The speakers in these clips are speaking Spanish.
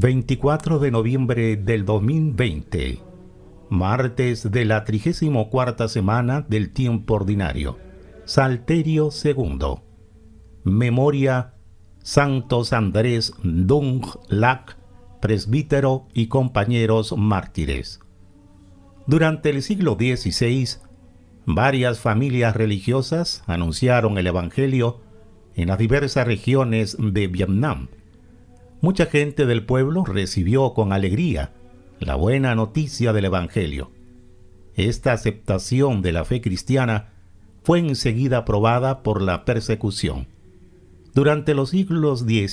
24 de noviembre del 2020, martes de la 34 semana del tiempo ordinario, Salterio II. Memoria Santos Andrés Dung Lac, presbítero y compañeros mártires. Durante el siglo XVI, varias familias religiosas anunciaron el Evangelio en las diversas regiones de Vietnam mucha gente del pueblo recibió con alegría la buena noticia del Evangelio. Esta aceptación de la fe cristiana fue enseguida aprobada por la persecución. Durante los siglos XVII,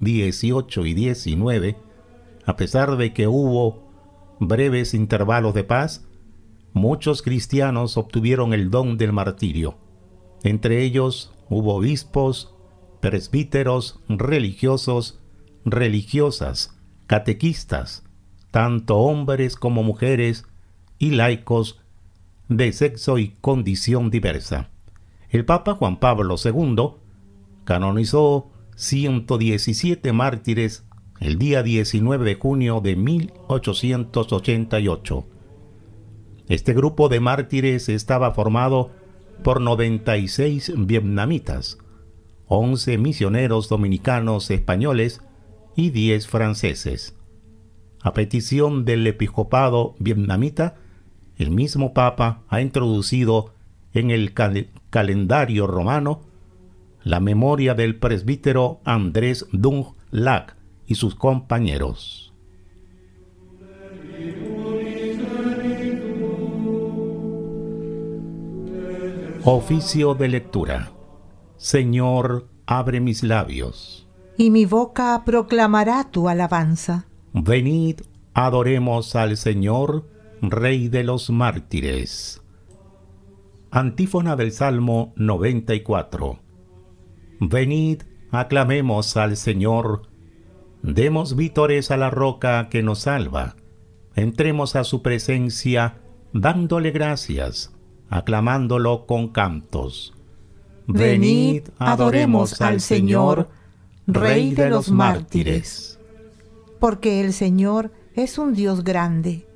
XVIII y XIX, a pesar de que hubo breves intervalos de paz, muchos cristianos obtuvieron el don del martirio. Entre ellos hubo obispos, presbíteros, religiosos, religiosas, catequistas, tanto hombres como mujeres y laicos de sexo y condición diversa. El Papa Juan Pablo II canonizó 117 mártires el día 19 de junio de 1888. Este grupo de mártires estaba formado por 96 vietnamitas, 11 misioneros dominicanos españoles, y 10 franceses. A petición del episcopado vietnamita, el mismo Papa ha introducido en el calendario romano la memoria del presbítero Andrés Dung Lac y sus compañeros. Oficio de lectura. Señor, abre mis labios y mi boca proclamará tu alabanza. Venid, adoremos al Señor, Rey de los mártires. Antífona del Salmo 94. Venid, aclamemos al Señor, demos vítores a la roca que nos salva, entremos a su presencia dándole gracias, aclamándolo con cantos. Venid, adoremos al Señor, Rey de los mártires. Porque el Señor es un Dios grande,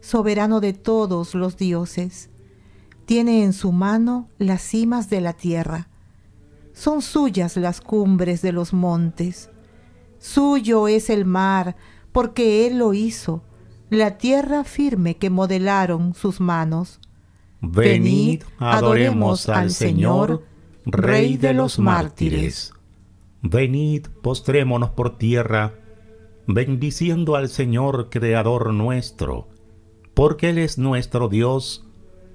soberano de todos los dioses. Tiene en su mano las cimas de la tierra. Son suyas las cumbres de los montes. Suyo es el mar, porque Él lo hizo, la tierra firme que modelaron sus manos. Venid, adoremos al Señor, Rey de los mártires. Venid, postrémonos por tierra, bendiciendo al Señor Creador nuestro, porque Él es nuestro Dios,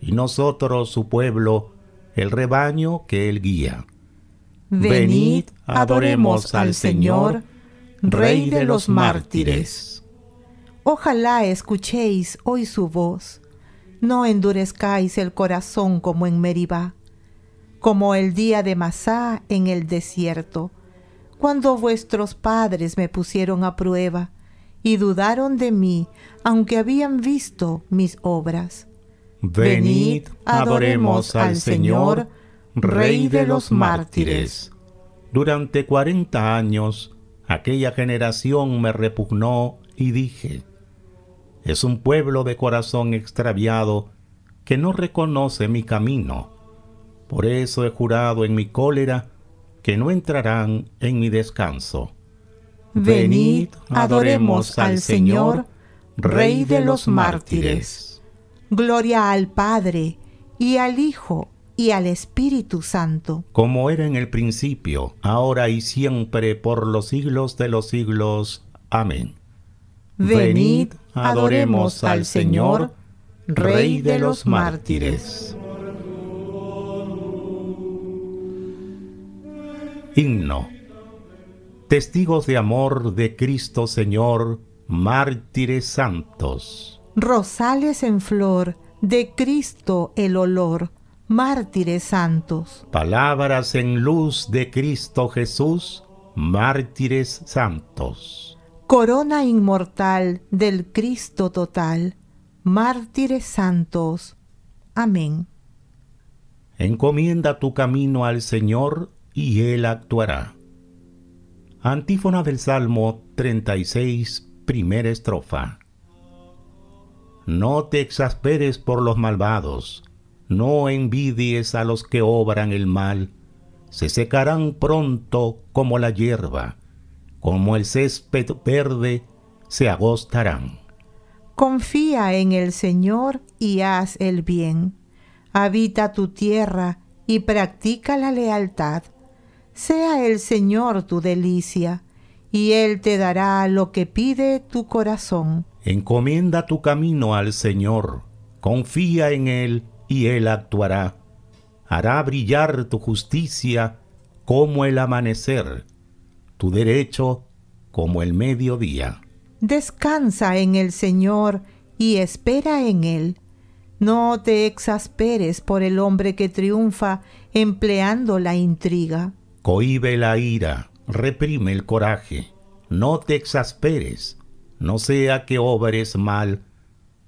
y nosotros su pueblo, el rebaño que Él guía. Venid, adoremos al Señor, Rey de los mártires. Ojalá escuchéis hoy su voz, no endurezcáis el corazón como en Meribá, como el día de Masá en el desierto cuando vuestros padres me pusieron a prueba y dudaron de mí, aunque habían visto mis obras. Venid, adoremos al Señor, Rey de los mártires. Durante cuarenta años, aquella generación me repugnó y dije, es un pueblo de corazón extraviado que no reconoce mi camino. Por eso he jurado en mi cólera no entrarán en mi descanso. Venid, adoremos al Señor, Rey de los mártires. Gloria al Padre, y al Hijo, y al Espíritu Santo. Como era en el principio, ahora y siempre, por los siglos de los siglos. Amén. Venid, adoremos al Señor, Rey de los mártires. Himno. Testigos de amor de Cristo Señor, mártires santos. Rosales en flor, de Cristo el olor, mártires santos. Palabras en luz de Cristo Jesús, mártires santos. Corona inmortal del Cristo total, mártires santos. Amén. Encomienda tu camino al Señor y Él actuará. Antífona del Salmo 36, primera estrofa. No te exasperes por los malvados, no envidies a los que obran el mal, se secarán pronto como la hierba, como el césped verde se agostarán. Confía en el Señor y haz el bien. Habita tu tierra y practica la lealtad sea el Señor tu delicia, y Él te dará lo que pide tu corazón. Encomienda tu camino al Señor, confía en Él, y Él actuará. Hará brillar tu justicia como el amanecer, tu derecho como el mediodía. Descansa en el Señor y espera en Él. No te exasperes por el hombre que triunfa empleando la intriga Cohibe la ira, reprime el coraje, no te exasperes, no sea que obres mal,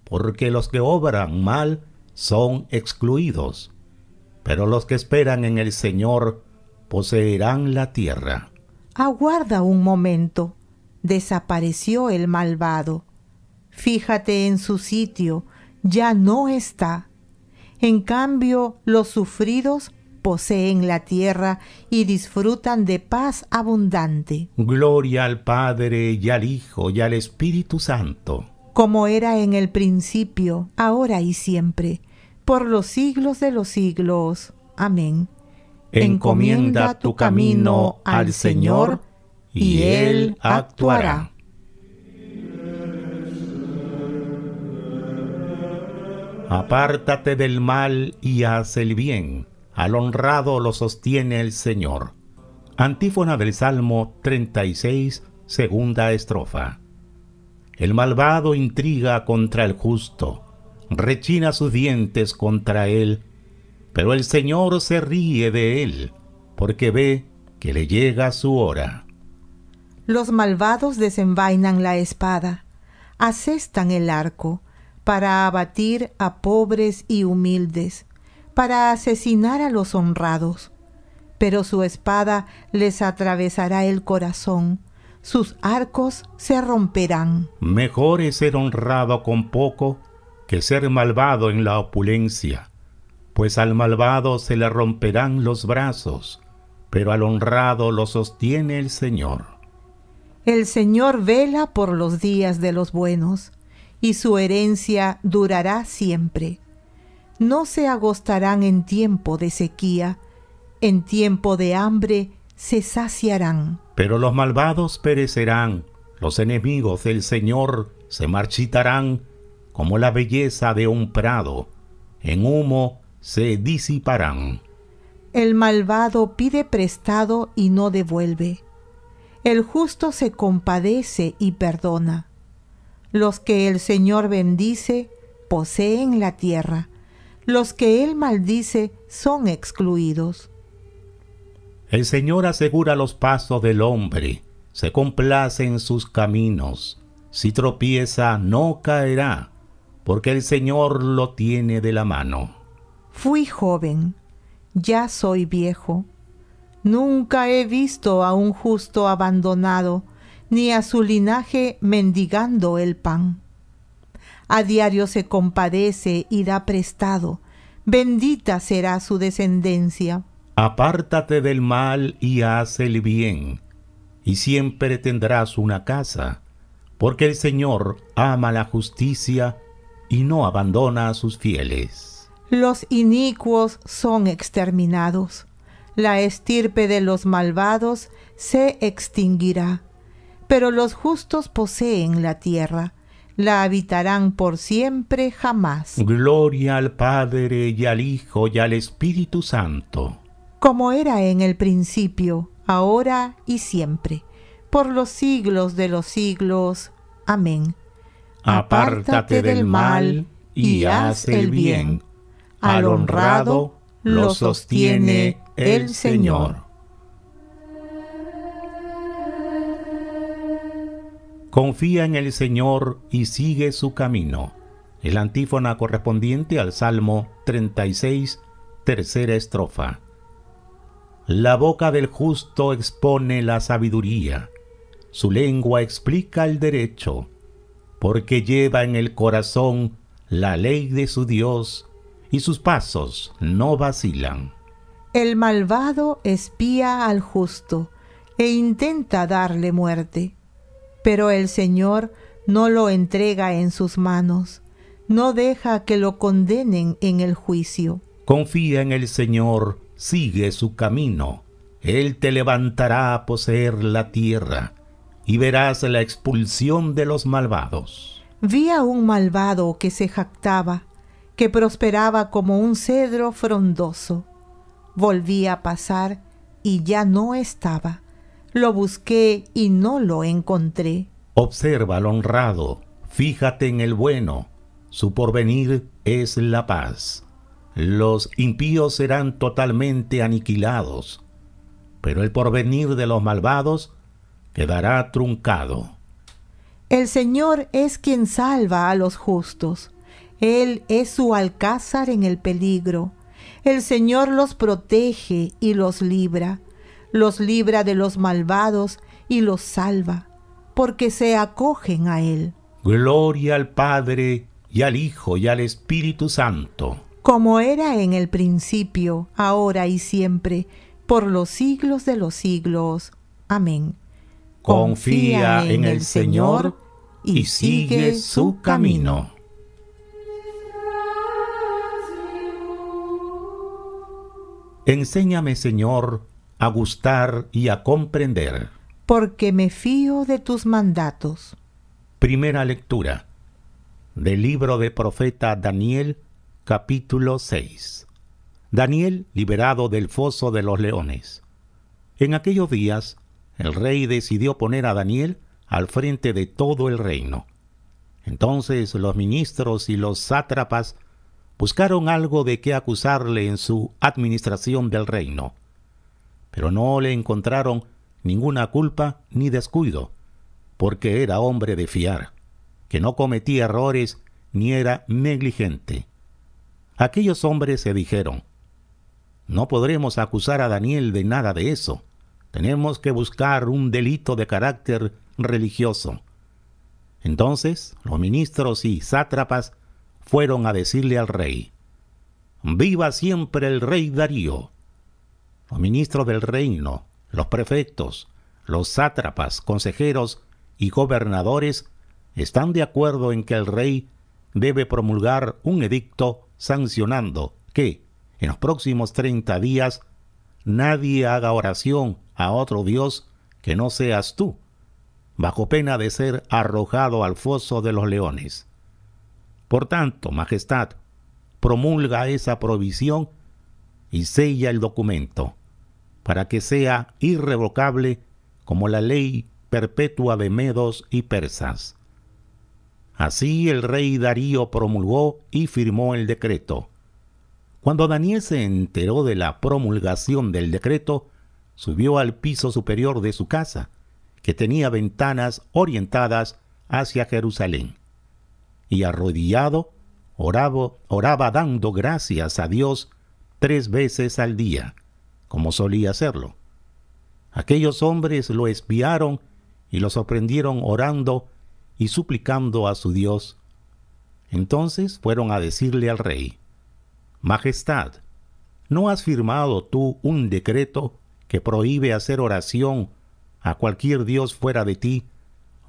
porque los que obran mal son excluidos, pero los que esperan en el Señor poseerán la tierra. Aguarda un momento. Desapareció el malvado. Fíjate en su sitio, ya no está. En cambio, los sufridos poseen la tierra y disfrutan de paz abundante. Gloria al Padre y al Hijo y al Espíritu Santo. Como era en el principio, ahora y siempre, por los siglos de los siglos. Amén. Encomienda tu camino al Señor, y Él actuará. Apártate del mal y haz el bien al honrado lo sostiene el Señor. Antífona del Salmo 36, segunda estrofa. El malvado intriga contra el justo, rechina sus dientes contra él, pero el Señor se ríe de él, porque ve que le llega su hora. Los malvados desenvainan la espada, asestan el arco, para abatir a pobres y humildes para asesinar a los honrados, pero su espada les atravesará el corazón, sus arcos se romperán. Mejor es ser honrado con poco que ser malvado en la opulencia, pues al malvado se le romperán los brazos, pero al honrado lo sostiene el Señor. El Señor vela por los días de los buenos, y su herencia durará siempre no se agostarán en tiempo de sequía, en tiempo de hambre se saciarán. Pero los malvados perecerán, los enemigos del Señor se marchitarán como la belleza de un prado, en humo se disiparán. El malvado pide prestado y no devuelve. El justo se compadece y perdona. Los que el Señor bendice poseen la tierra los que él maldice son excluidos. El Señor asegura los pasos del hombre, se complace en sus caminos. Si tropieza, no caerá, porque el Señor lo tiene de la mano. Fui joven, ya soy viejo. Nunca he visto a un justo abandonado, ni a su linaje mendigando el pan. A diario se compadece y da prestado. Bendita será su descendencia. Apártate del mal y haz el bien, y siempre tendrás una casa, porque el Señor ama la justicia y no abandona a sus fieles. Los inicuos son exterminados, la estirpe de los malvados se extinguirá, pero los justos poseen la tierra la habitarán por siempre jamás. Gloria al Padre y al Hijo y al Espíritu Santo. Como era en el principio, ahora y siempre, por los siglos de los siglos. Amén. Apártate del mal y haz el bien. Al honrado lo sostiene el Señor. Confía en el Señor y sigue su camino. El antífona correspondiente al Salmo 36, tercera estrofa. La boca del justo expone la sabiduría, su lengua explica el derecho, porque lleva en el corazón la ley de su Dios y sus pasos no vacilan. El malvado espía al justo e intenta darle muerte pero el Señor no lo entrega en sus manos, no deja que lo condenen en el juicio. Confía en el Señor, sigue su camino, Él te levantará a poseer la tierra, y verás la expulsión de los malvados. Vi a un malvado que se jactaba, que prosperaba como un cedro frondoso. Volví a pasar y ya no estaba lo busqué y no lo encontré. Observa al honrado, fíjate en el bueno, su porvenir es la paz. Los impíos serán totalmente aniquilados, pero el porvenir de los malvados quedará truncado. El Señor es quien salva a los justos. Él es su alcázar en el peligro. El Señor los protege y los libra los libra de los malvados y los salva, porque se acogen a Él. Gloria al Padre y al Hijo y al Espíritu Santo. Como era en el principio, ahora y siempre, por los siglos de los siglos. Amén. Confía, en, el Señor y sigue su camino. Enséñame, Señor, a gustar y a comprender. Porque me fío de tus mandatos. Primera lectura del libro de profeta Daniel, capítulo 6. Daniel liberado del foso de los leones. En aquellos días, el rey decidió poner a Daniel al frente de todo el reino. Entonces los ministros y los sátrapas buscaron algo de qué acusarle en su administración del reino pero no le encontraron ninguna culpa ni descuido, porque era hombre de fiar, que no cometía errores ni era negligente. Aquellos hombres se dijeron, no podremos acusar a Daniel de nada de eso, tenemos que buscar un delito de carácter religioso. Entonces los ministros y sátrapas fueron a decirle al rey, Viva siempre el rey Darío los ministros del reino, los prefectos, los sátrapas, consejeros y gobernadores están de acuerdo en que el rey debe promulgar un edicto sancionando que, en los próximos 30 días, nadie haga oración a otro Dios que no seas tú, bajo pena de ser arrojado al foso de los leones. Por tanto, Majestad, promulga esa provisión y sella el documento para que sea irrevocable como la ley perpetua de medos y persas. Así el rey Darío promulgó y firmó el decreto. Cuando Daniel se enteró de la promulgación del decreto, subió al piso superior de su casa, que tenía ventanas orientadas hacia Jerusalén. Y arrodillado, oraba, oraba dando gracias a Dios tres veces al día como solía hacerlo. Aquellos hombres lo espiaron y lo sorprendieron orando y suplicando a su Dios. Entonces fueron a decirle al rey, Majestad, ¿no has firmado tú un decreto que prohíbe hacer oración a cualquier Dios fuera de ti,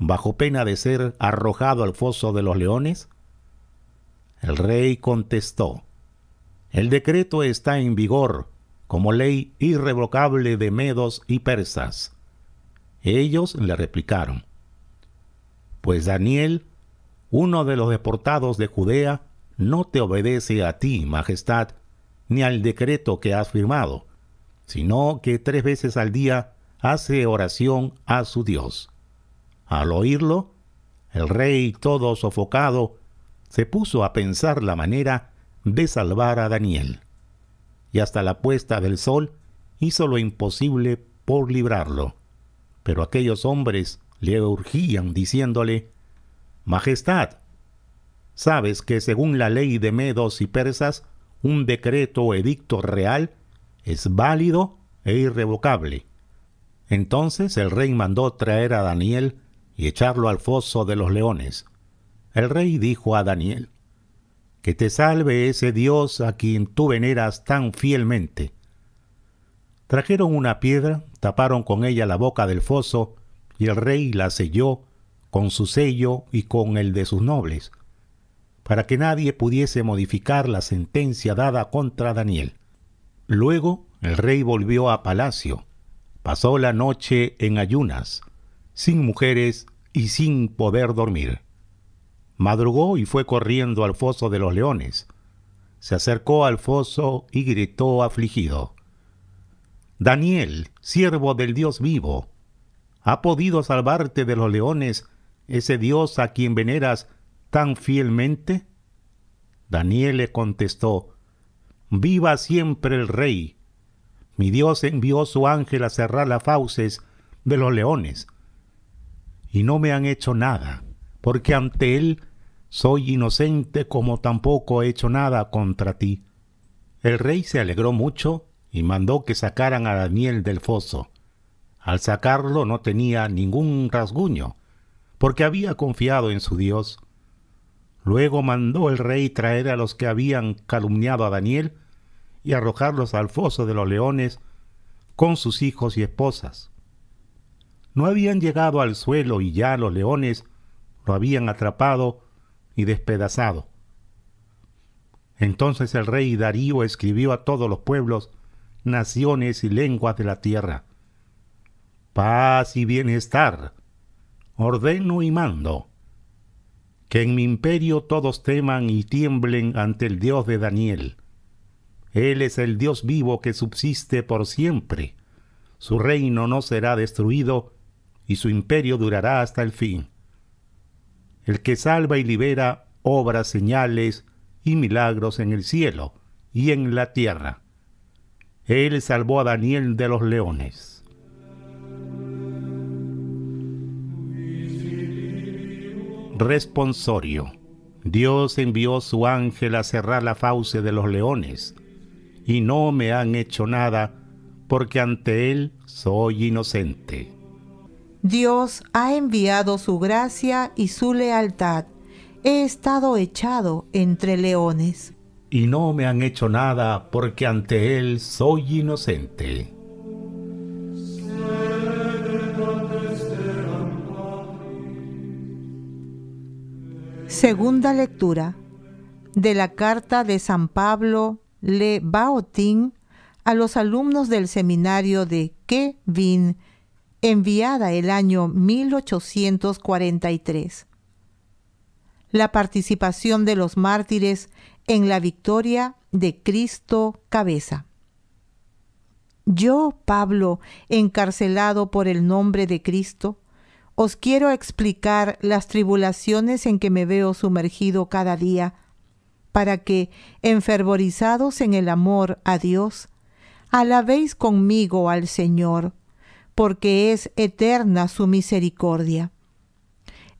bajo pena de ser arrojado al foso de los leones? El rey contestó, El decreto está en vigor como ley irrevocable de medos y persas. Ellos le replicaron, pues Daniel, uno de los deportados de Judea, no te obedece a ti, Majestad, ni al decreto que has firmado, sino que tres veces al día hace oración a su Dios. Al oírlo, el rey, todo sofocado, se puso a pensar la manera de salvar a Daniel y hasta la puesta del sol hizo lo imposible por librarlo. Pero aquellos hombres le urgían diciéndole, Majestad, sabes que según la ley de medos y persas, un decreto o edicto real es válido e irrevocable. Entonces el rey mandó traer a Daniel y echarlo al foso de los leones. El rey dijo a Daniel, que te salve ese Dios a quien tú veneras tan fielmente. Trajeron una piedra, taparon con ella la boca del foso, y el rey la selló con su sello y con el de sus nobles, para que nadie pudiese modificar la sentencia dada contra Daniel. Luego el rey volvió a palacio, pasó la noche en ayunas, sin mujeres y sin poder dormir. Madrugó y fue corriendo al foso de los leones. Se acercó al foso y gritó afligido. Daniel, siervo del Dios vivo, ¿ha podido salvarte de los leones ese Dios a quien veneras tan fielmente? Daniel le contestó, Viva siempre el rey. Mi Dios envió su ángel a cerrar las fauces de los leones, y no me han hecho nada, porque ante él soy inocente como tampoco he hecho nada contra ti. El rey se alegró mucho y mandó que sacaran a Daniel del foso. Al sacarlo no tenía ningún rasguño, porque había confiado en su Dios. Luego mandó el rey traer a los que habían calumniado a Daniel y arrojarlos al foso de los leones con sus hijos y esposas. No habían llegado al suelo y ya los leones lo habían atrapado y despedazado. Entonces el rey Darío escribió a todos los pueblos, naciones y lenguas de la tierra. Paz y bienestar. Ordeno y mando. Que en mi imperio todos teman y tiemblen ante el Dios de Daniel. Él es el Dios vivo que subsiste por siempre. Su reino no será destruido y su imperio durará hasta el fin el que salva y libera, obras, señales y milagros en el cielo y en la tierra. Él salvó a Daniel de los leones. Responsorio. Dios envió su ángel a cerrar la fauce de los leones, y no me han hecho nada, porque ante él soy inocente. Dios ha enviado su gracia y su lealtad. He estado echado entre leones. Y no me han hecho nada porque ante Él soy inocente. Segunda lectura de la carta de San Pablo Le Baotín a los alumnos del seminario de Kevin enviada el año 1843. La participación de los mártires en la victoria de Cristo cabeza. Yo, Pablo, encarcelado por el nombre de Cristo, os quiero explicar las tribulaciones en que me veo sumergido cada día, para que, enfervorizados en el amor a Dios, alabéis conmigo al Señor porque es eterna su misericordia.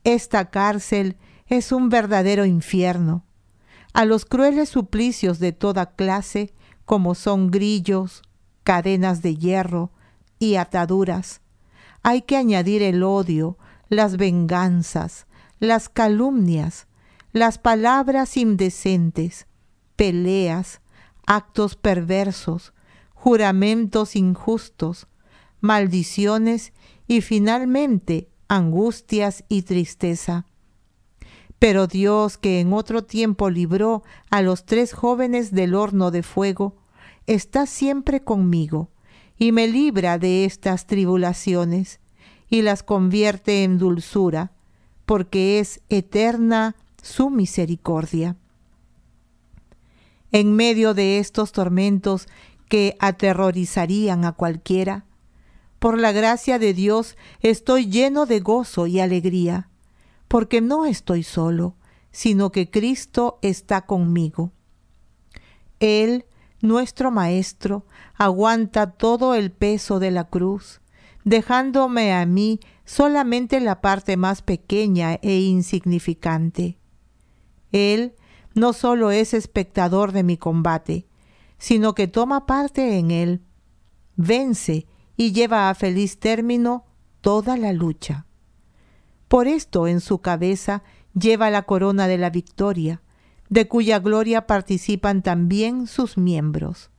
Esta cárcel es un verdadero infierno. A los crueles suplicios de toda clase, como son grillos, cadenas de hierro y ataduras, hay que añadir el odio, las venganzas, las calumnias, las palabras indecentes, peleas, actos perversos, juramentos injustos, maldiciones y finalmente angustias y tristeza. Pero Dios, que en otro tiempo libró a los tres jóvenes del horno de fuego, está siempre conmigo y me libra de estas tribulaciones y las convierte en dulzura, porque es eterna su misericordia. En medio de estos tormentos que aterrorizarían a cualquiera, por la gracia de Dios estoy lleno de gozo y alegría, porque no estoy solo, sino que Cristo está conmigo. Él, nuestro Maestro, aguanta todo el peso de la cruz, dejándome a mí solamente la parte más pequeña e insignificante. Él no solo es espectador de mi combate, sino que toma parte en él, vence y lleva a feliz término toda la lucha. Por esto en su cabeza lleva la corona de la victoria, de cuya gloria participan también sus miembros.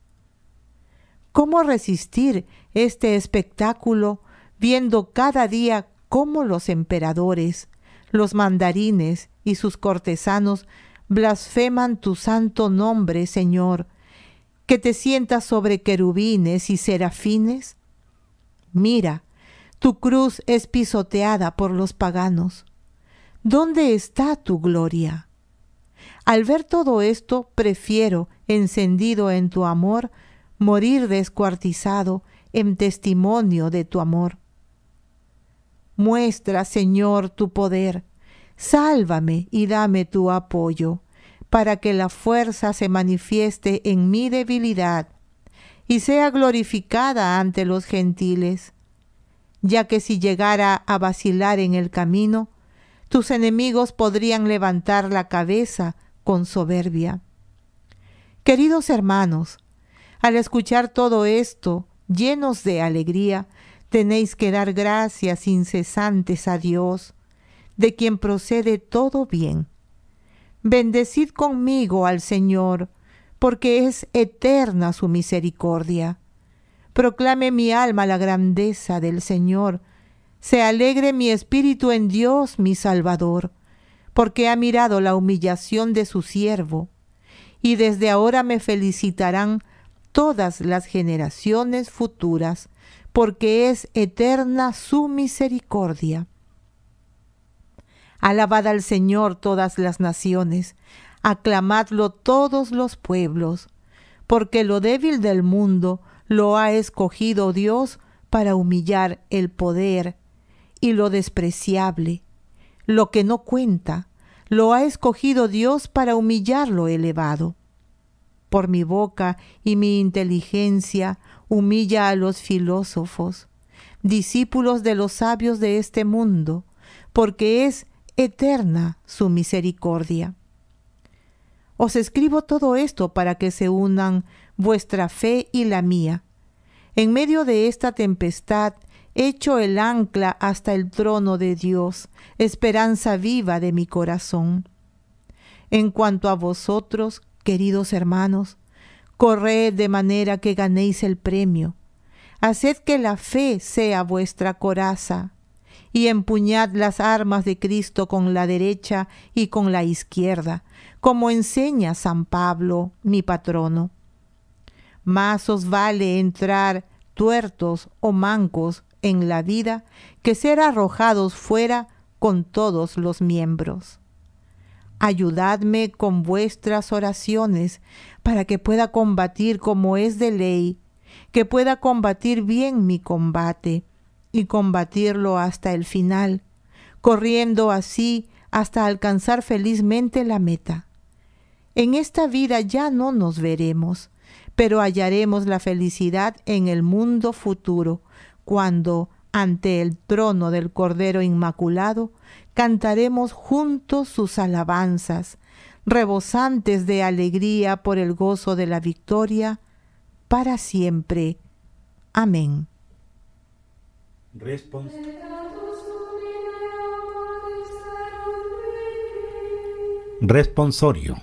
¿Cómo resistir este espectáculo viendo cada día cómo los emperadores, los mandarines y sus cortesanos blasfeman tu santo nombre, Señor, que te sientas sobre querubines y serafines Mira, tu cruz es pisoteada por los paganos. ¿Dónde está tu gloria? Al ver todo esto, prefiero, encendido en tu amor, morir descuartizado en testimonio de tu amor. Muestra, Señor, tu poder. Sálvame y dame tu apoyo, para que la fuerza se manifieste en mi debilidad y sea glorificada ante los gentiles, ya que si llegara a vacilar en el camino, tus enemigos podrían levantar la cabeza con soberbia. Queridos hermanos, al escuchar todo esto, llenos de alegría, tenéis que dar gracias incesantes a Dios, de quien procede todo bien. Bendecid conmigo al Señor, porque es eterna su misericordia. Proclame mi alma la grandeza del Señor. Se alegre mi espíritu en Dios mi Salvador, porque ha mirado la humillación de su siervo. Y desde ahora me felicitarán todas las generaciones futuras, porque es eterna su misericordia. Alabad al Señor todas las naciones, aclamadlo todos los pueblos, porque lo débil del mundo lo ha escogido Dios para humillar el poder y lo despreciable, lo que no cuenta, lo ha escogido Dios para humillar lo elevado. Por mi boca y mi inteligencia humilla a los filósofos, discípulos de los sabios de este mundo, porque es eterna su misericordia. Os escribo todo esto para que se unan vuestra fe y la mía. En medio de esta tempestad, echo el ancla hasta el trono de Dios, esperanza viva de mi corazón. En cuanto a vosotros, queridos hermanos, corred de manera que ganéis el premio. Haced que la fe sea vuestra coraza y empuñad las armas de Cristo con la derecha y con la izquierda, como enseña San Pablo, mi patrono. Más os vale entrar tuertos o mancos en la vida que ser arrojados fuera con todos los miembros. Ayudadme con vuestras oraciones para que pueda combatir como es de ley, que pueda combatir bien mi combate y combatirlo hasta el final, corriendo así hasta alcanzar felizmente la meta. En esta vida ya no nos veremos, pero hallaremos la felicidad en el mundo futuro, cuando, ante el trono del Cordero Inmaculado, cantaremos juntos sus alabanzas, rebosantes de alegría por el gozo de la victoria, para siempre. Amén. Responsorio.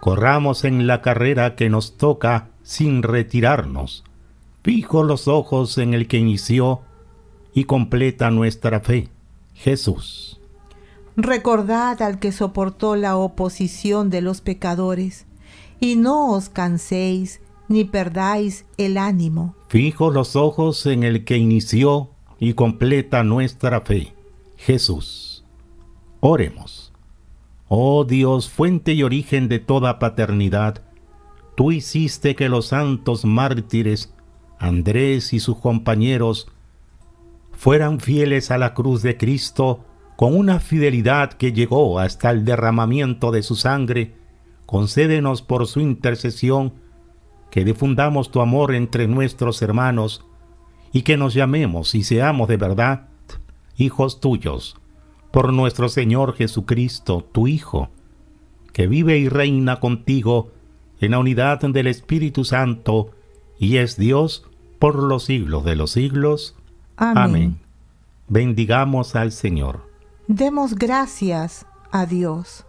Corramos en la carrera que nos toca sin retirarnos. Fijo los ojos en el que inició y completa nuestra fe, Jesús. Recordad al que soportó la oposición de los pecadores, y no os canséis ni perdáis el ánimo. Fijo los ojos en el que inició y completa nuestra fe. Jesús. Oremos. Oh Dios, fuente y origen de toda paternidad, tú hiciste que los santos mártires, Andrés y sus compañeros, fueran fieles a la cruz de Cristo con una fidelidad que llegó hasta el derramamiento de su sangre. Concédenos por su intercesión que difundamos tu amor entre nuestros hermanos y que nos llamemos y seamos de verdad hijos tuyos, por nuestro Señor Jesucristo, tu Hijo, que vive y reina contigo en la unidad del Espíritu Santo y es Dios por los siglos de los siglos. Amén. Bendigamos al Señor. Demos gracias a Dios.